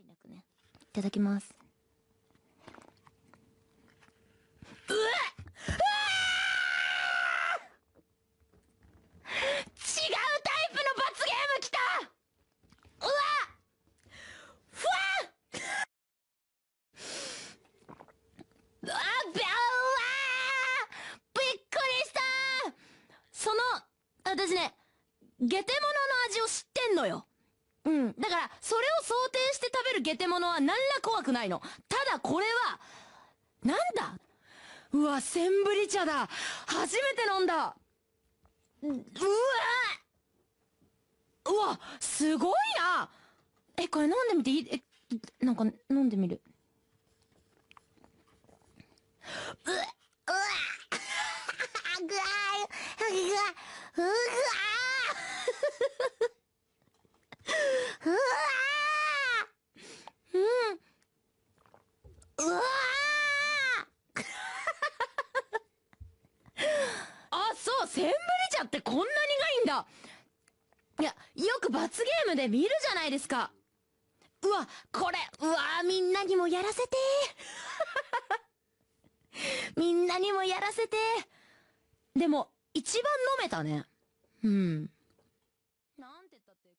いなくねいただきますうわっうわ違うタイプの罰ゲームきたうわふうわっうわびっくりしたその私ねゲテモノの味を知ってんのよだからそれを想定してるゲテモノは何ら怖くないの。ただこれは、なんだうわ、センブリ茶だ初めて飲んだうわうわ、すごいなえ、これ飲んでみていいえ、なんか飲んでみる。うわうわ うわうわセンブリ茶ってこんな苦いんだいや、よく罰ゲームで見るじゃないですか。うわ、これ、うわ、みんなにもやらせて みんなにもやらせてでも、一番飲めたね。うん。なんてったって、